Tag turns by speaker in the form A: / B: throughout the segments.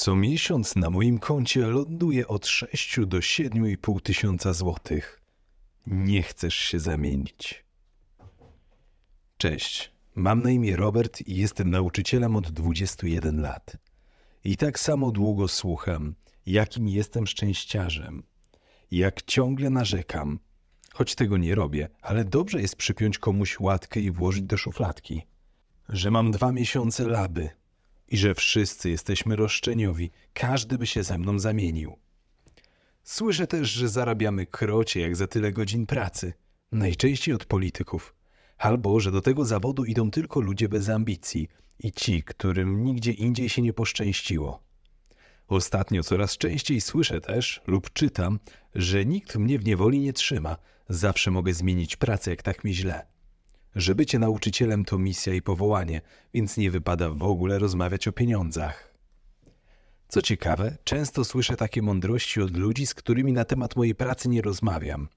A: Co miesiąc na moim koncie ląduje od 6 do 7,5 tysiąca złotych. Nie chcesz się zamienić. Cześć, mam na imię Robert i jestem nauczycielem od 21 lat. I tak samo długo słucham, jakim jestem szczęściarzem. Jak ciągle narzekam, choć tego nie robię, ale dobrze jest przypiąć komuś łatkę i włożyć do szufladki. Że mam dwa miesiące laby – i że wszyscy jesteśmy roszczeniowi, każdy by się ze mną zamienił. Słyszę też, że zarabiamy krocie jak za tyle godzin pracy, najczęściej od polityków, albo że do tego zawodu idą tylko ludzie bez ambicji i ci, którym nigdzie indziej się nie poszczęściło. Ostatnio coraz częściej słyszę też lub czytam, że nikt mnie w niewoli nie trzyma, zawsze mogę zmienić pracę, jak tak mi źle że bycie nauczycielem to misja i powołanie, więc nie wypada w ogóle rozmawiać o pieniądzach. Co ciekawe, często słyszę takie mądrości od ludzi, z którymi na temat mojej pracy nie rozmawiam.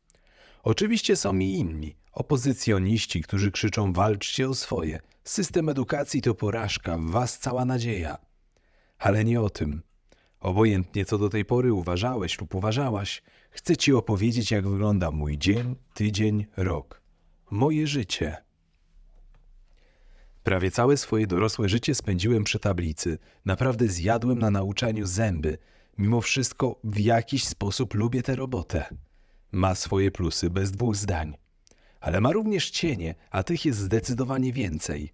A: Oczywiście są i inni, opozycjoniści, którzy krzyczą walczcie o swoje, system edukacji to porażka, w was cała nadzieja. Ale nie o tym. Obojętnie co do tej pory uważałeś lub uważałaś, chcę ci opowiedzieć, jak wygląda mój dzień, tydzień, rok. Moje życie. Prawie całe swoje dorosłe życie spędziłem przy tablicy. Naprawdę zjadłem na nauczaniu zęby. Mimo wszystko w jakiś sposób lubię tę robotę. Ma swoje plusy bez dwóch zdań. Ale ma również cienie, a tych jest zdecydowanie więcej.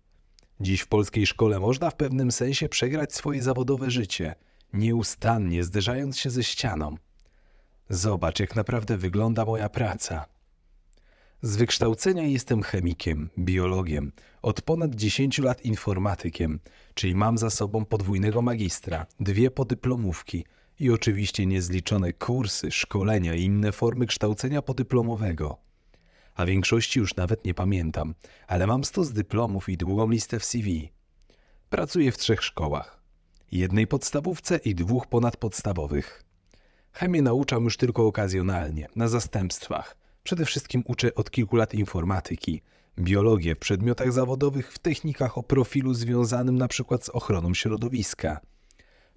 A: Dziś w polskiej szkole można w pewnym sensie przegrać swoje zawodowe życie, nieustannie zderzając się ze ścianą. Zobacz, jak naprawdę wygląda moja praca. Z wykształcenia jestem chemikiem, biologiem, od ponad 10 lat informatykiem, czyli mam za sobą podwójnego magistra, dwie podyplomówki i oczywiście niezliczone kursy, szkolenia i inne formy kształcenia podyplomowego. A większości już nawet nie pamiętam, ale mam 100 z dyplomów i długą listę w CV. Pracuję w trzech szkołach. Jednej podstawówce i dwóch ponadpodstawowych. Chemię nauczam już tylko okazjonalnie, na zastępstwach, Przede wszystkim uczę od kilku lat informatyki, biologię w przedmiotach zawodowych, w technikach o profilu związanym np. z ochroną środowiska.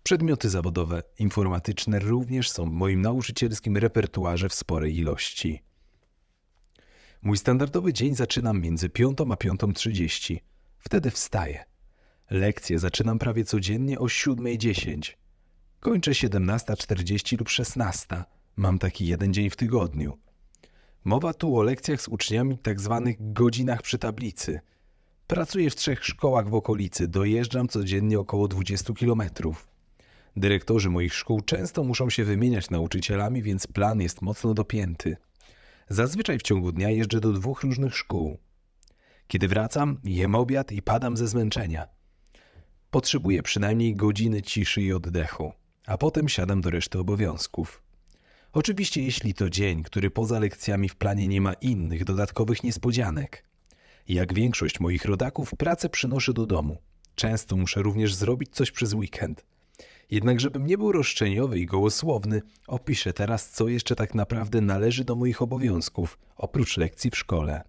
A: Przedmioty zawodowe informatyczne również są w moim nauczycielskim repertuarze w sporej ilości. Mój standardowy dzień zaczynam między 5 a 5.30. Wtedy wstaję. Lekcje zaczynam prawie codziennie o 7.10. Kończę 17.40 lub 16. Mam taki jeden dzień w tygodniu. Mowa tu o lekcjach z uczniami, tzw. Tak godzinach przy tablicy. Pracuję w trzech szkołach w okolicy, dojeżdżam codziennie około 20 km. Dyrektorzy moich szkół często muszą się wymieniać nauczycielami, więc plan jest mocno dopięty. Zazwyczaj w ciągu dnia jeżdżę do dwóch różnych szkół. Kiedy wracam, jem obiad i padam ze zmęczenia. Potrzebuję przynajmniej godziny ciszy i oddechu, a potem siadam do reszty obowiązków. Oczywiście jeśli to dzień, który poza lekcjami w planie nie ma innych dodatkowych niespodzianek. Jak większość moich rodaków, pracę przynoszę do domu. Często muszę również zrobić coś przez weekend. Jednak żebym nie był roszczeniowy i gołosłowny, opiszę teraz, co jeszcze tak naprawdę należy do moich obowiązków, oprócz lekcji w szkole.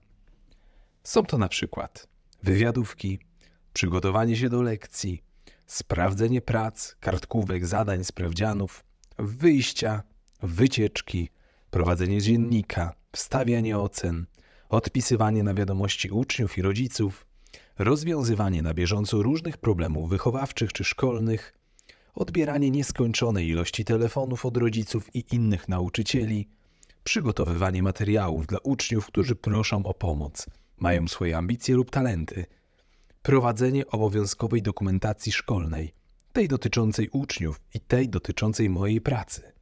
A: Są to na przykład wywiadówki, przygotowanie się do lekcji, sprawdzenie prac, kartkówek, zadań, sprawdzianów, wyjścia, wycieczki, prowadzenie dziennika, wstawianie ocen, odpisywanie na wiadomości uczniów i rodziców, rozwiązywanie na bieżąco różnych problemów wychowawczych czy szkolnych, odbieranie nieskończonej ilości telefonów od rodziców i innych nauczycieli, przygotowywanie materiałów dla uczniów, którzy proszą o pomoc, mają swoje ambicje lub talenty, prowadzenie obowiązkowej dokumentacji szkolnej, tej dotyczącej uczniów i tej dotyczącej mojej pracy,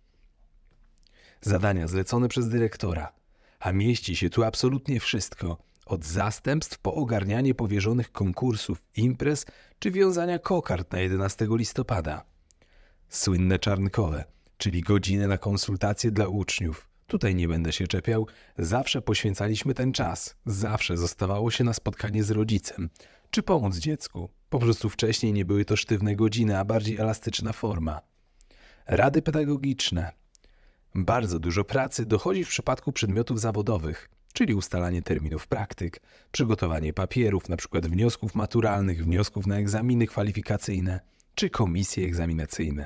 A: zadania zlecone przez dyrektora, a mieści się tu absolutnie wszystko, od zastępstw po ogarnianie powierzonych konkursów, imprez czy wiązania kokard na 11 listopada. Słynne czarnkowe, czyli godziny na konsultacje dla uczniów. Tutaj nie będę się czepiał, zawsze poświęcaliśmy ten czas, zawsze zostawało się na spotkanie z rodzicem, czy pomóc dziecku. Po prostu wcześniej nie były to sztywne godziny, a bardziej elastyczna forma. Rady pedagogiczne, bardzo dużo pracy dochodzi w przypadku przedmiotów zawodowych, czyli ustalanie terminów praktyk, przygotowanie papierów, np. wniosków maturalnych, wniosków na egzaminy kwalifikacyjne czy komisje egzaminacyjne.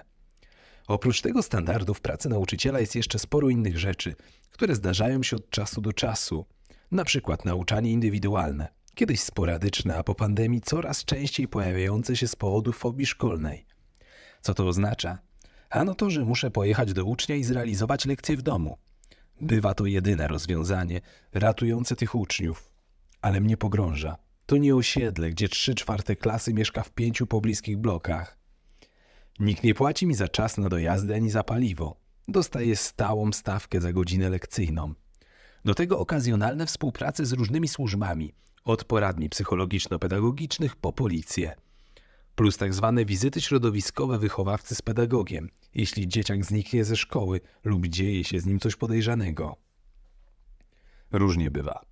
A: Oprócz tego standardów pracy nauczyciela jest jeszcze sporo innych rzeczy, które zdarzają się od czasu do czasu, na nauczanie indywidualne, kiedyś sporadyczne, a po pandemii coraz częściej pojawiające się z powodu fobii szkolnej. Co to oznacza? Ano to, że muszę pojechać do ucznia i zrealizować lekcję w domu. Bywa to jedyne rozwiązanie ratujące tych uczniów, ale mnie pogrąża. To nie osiedle, gdzie trzy czwarte klasy mieszka w pięciu pobliskich blokach. Nikt nie płaci mi za czas na dojazdy ani za paliwo. Dostaję stałą stawkę za godzinę lekcyjną. Do tego okazjonalne współprace z różnymi służbami, od poradni psychologiczno-pedagogicznych po policję plus tak zwane wizyty środowiskowe wychowawcy z pedagogiem, jeśli dzieciak zniknie ze szkoły lub dzieje się z nim coś podejrzanego. Różnie bywa.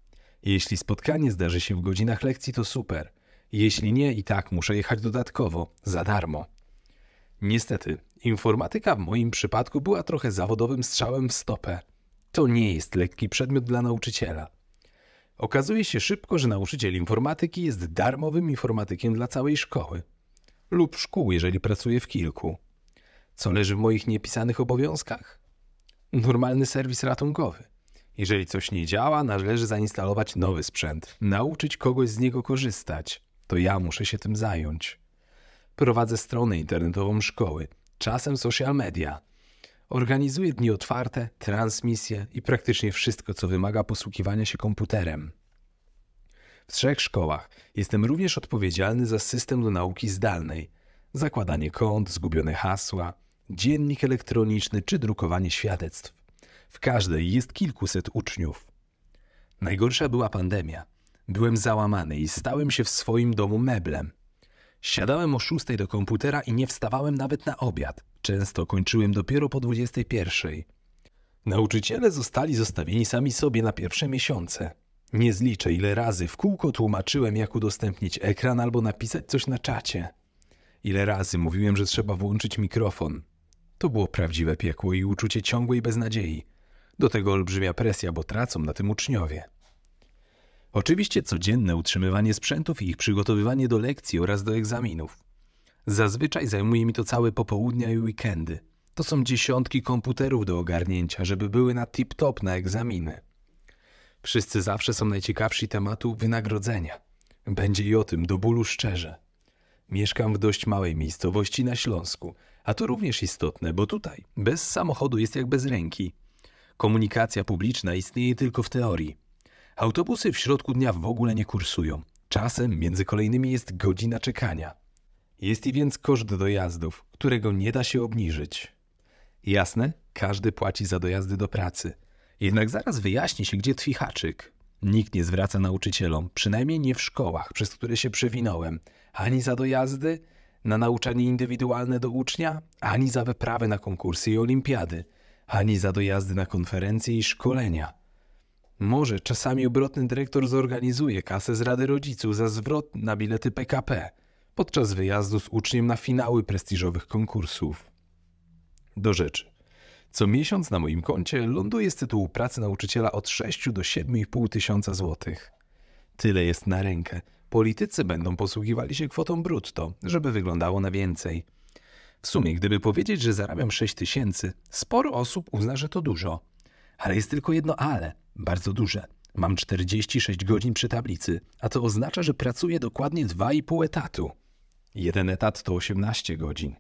A: Jeśli spotkanie zdarzy się w godzinach lekcji, to super. Jeśli nie, i tak muszę jechać dodatkowo, za darmo. Niestety, informatyka w moim przypadku była trochę zawodowym strzałem w stopę. To nie jest lekki przedmiot dla nauczyciela. Okazuje się szybko, że nauczyciel informatyki jest darmowym informatykiem dla całej szkoły lub szkół, jeżeli pracuję w kilku. Co leży w moich niepisanych obowiązkach? Normalny serwis ratunkowy. Jeżeli coś nie działa, należy zainstalować nowy sprzęt, nauczyć kogoś z niego korzystać. To ja muszę się tym zająć. Prowadzę stronę internetową szkoły, czasem social media. Organizuję dni otwarte, transmisje i praktycznie wszystko, co wymaga posługiwania się komputerem w trzech szkołach. Jestem również odpowiedzialny za system do nauki zdalnej, zakładanie kont, zgubione hasła, dziennik elektroniczny czy drukowanie świadectw. W każdej jest kilkuset uczniów. Najgorsza była pandemia. Byłem załamany i stałem się w swoim domu meblem. Siadałem o szóstej do komputera i nie wstawałem nawet na obiad. Często kończyłem dopiero po dwudziestej pierwszej. Nauczyciele zostali zostawieni sami sobie na pierwsze miesiące. Nie zliczę, ile razy w kółko tłumaczyłem, jak udostępnić ekran albo napisać coś na czacie. Ile razy mówiłem, że trzeba włączyć mikrofon. To było prawdziwe piekło i uczucie ciągłej beznadziei. Do tego olbrzymia presja, bo tracą na tym uczniowie. Oczywiście codzienne utrzymywanie sprzętów i ich przygotowywanie do lekcji oraz do egzaminów. Zazwyczaj zajmuje mi to całe popołudnia i weekendy. To są dziesiątki komputerów do ogarnięcia, żeby były na tip-top na egzaminy. Wszyscy zawsze są najciekawsi tematu wynagrodzenia. Będzie i o tym do bólu szczerze. Mieszkam w dość małej miejscowości na Śląsku, a to również istotne, bo tutaj bez samochodu jest jak bez ręki. Komunikacja publiczna istnieje tylko w teorii. Autobusy w środku dnia w ogóle nie kursują. Czasem między kolejnymi jest godzina czekania. Jest i więc koszt dojazdów, którego nie da się obniżyć. Jasne, każdy płaci za dojazdy do pracy, jednak zaraz wyjaśni się, gdzie tkwi haczyk. Nikt nie zwraca nauczycielom, przynajmniej nie w szkołach, przez które się przewinąłem, ani za dojazdy na nauczanie indywidualne do ucznia, ani za wyprawy na konkursy i olimpiady, ani za dojazdy na konferencje i szkolenia. Może czasami obrotny dyrektor zorganizuje kasę z Rady Rodziców za zwrot na bilety PKP podczas wyjazdu z uczniem na finały prestiżowych konkursów. Do rzeczy. Co miesiąc na moim koncie ląduje z tytułu pracy nauczyciela od 6 do 7,5 tysiąca złotych. Tyle jest na rękę. Politycy będą posługiwali się kwotą brutto, żeby wyglądało na więcej. W sumie, gdyby powiedzieć, że zarabiam 6 tysięcy, sporo osób uzna, że to dużo. Ale jest tylko jedno ale, bardzo duże. Mam 46 godzin przy tablicy, a to oznacza, że pracuję dokładnie 2,5 etatu. Jeden etat to 18 godzin.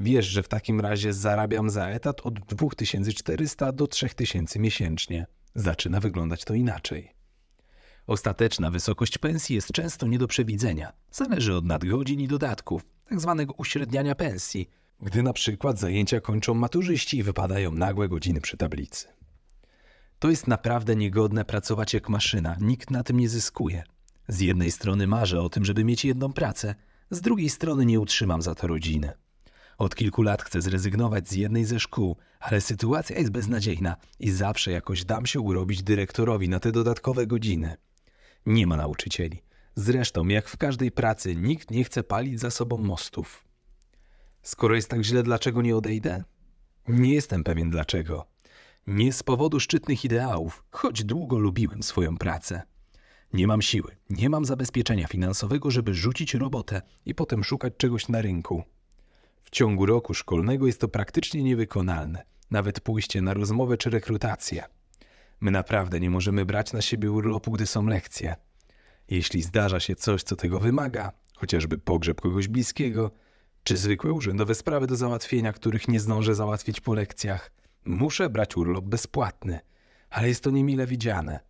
A: Wiesz, że w takim razie zarabiam za etat od 2400 do 3000 miesięcznie. Zaczyna wyglądać to inaczej. Ostateczna wysokość pensji jest często nie do przewidzenia. Zależy od nadgodzin i dodatków, tzw. Tak uśredniania pensji, gdy na przykład zajęcia kończą maturzyści i wypadają nagłe godziny przy tablicy. To jest naprawdę niegodne pracować jak maszyna, nikt na tym nie zyskuje. Z jednej strony marzę o tym, żeby mieć jedną pracę, z drugiej strony nie utrzymam za to rodziny. Od kilku lat chcę zrezygnować z jednej ze szkół, ale sytuacja jest beznadziejna i zawsze jakoś dam się urobić dyrektorowi na te dodatkowe godziny. Nie ma nauczycieli. Zresztą, jak w każdej pracy, nikt nie chce palić za sobą mostów. Skoro jest tak źle, dlaczego nie odejdę? Nie jestem pewien dlaczego. Nie z powodu szczytnych ideałów, choć długo lubiłem swoją pracę. Nie mam siły, nie mam zabezpieczenia finansowego, żeby rzucić robotę i potem szukać czegoś na rynku ciągu roku szkolnego jest to praktycznie niewykonalne, nawet pójście na rozmowę czy rekrutację. My naprawdę nie możemy brać na siebie urlopu, gdy są lekcje. Jeśli zdarza się coś, co tego wymaga, chociażby pogrzeb kogoś bliskiego, czy zwykłe urzędowe sprawy do załatwienia, których nie zdążę załatwić po lekcjach, muszę brać urlop bezpłatny, ale jest to niemile widziane.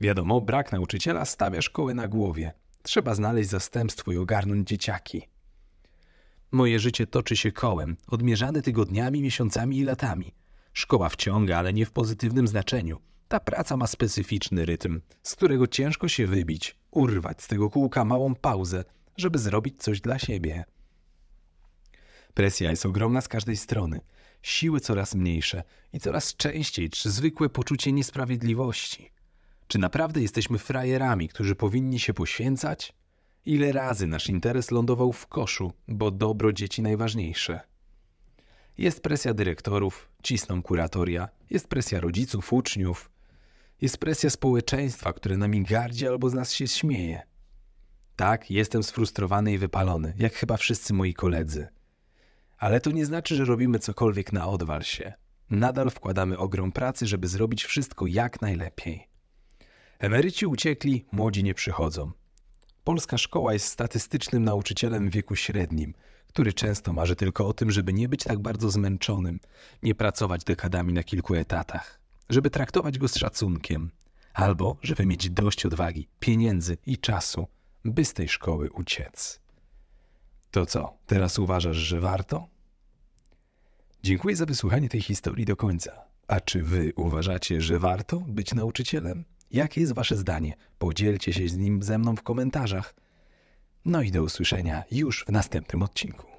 A: Wiadomo, brak nauczyciela stawia szkołę na głowie. Trzeba znaleźć zastępstwo i ogarnąć dzieciaki. Moje życie toczy się kołem, odmierzane tygodniami, miesiącami i latami. Szkoła wciąga, ale nie w pozytywnym znaczeniu. Ta praca ma specyficzny rytm, z którego ciężko się wybić, urwać z tego kółka małą pauzę, żeby zrobić coś dla siebie. Presja jest ogromna z każdej strony, siły coraz mniejsze i coraz częściej czy zwykłe poczucie niesprawiedliwości. Czy naprawdę jesteśmy frajerami, którzy powinni się poświęcać? Ile razy nasz interes lądował w koszu, bo dobro dzieci najważniejsze. Jest presja dyrektorów, cisną kuratoria, jest presja rodziców, uczniów, jest presja społeczeństwa, które nami gardzi albo z nas się śmieje. Tak, jestem sfrustrowany i wypalony, jak chyba wszyscy moi koledzy. Ale to nie znaczy, że robimy cokolwiek na odwal się. Nadal wkładamy ogrom pracy, żeby zrobić wszystko jak najlepiej. Emeryci uciekli, młodzi nie przychodzą. Polska szkoła jest statystycznym nauczycielem w wieku średnim, który często marzy tylko o tym, żeby nie być tak bardzo zmęczonym, nie pracować dekadami na kilku etatach, żeby traktować go z szacunkiem, albo żeby mieć dość odwagi, pieniędzy i czasu, by z tej szkoły uciec. To co, teraz uważasz, że warto? Dziękuję za wysłuchanie tej historii do końca. A czy wy uważacie, że warto być nauczycielem? Jakie jest Wasze zdanie? Podzielcie się z nim ze mną w komentarzach. No i do usłyszenia już w następnym odcinku.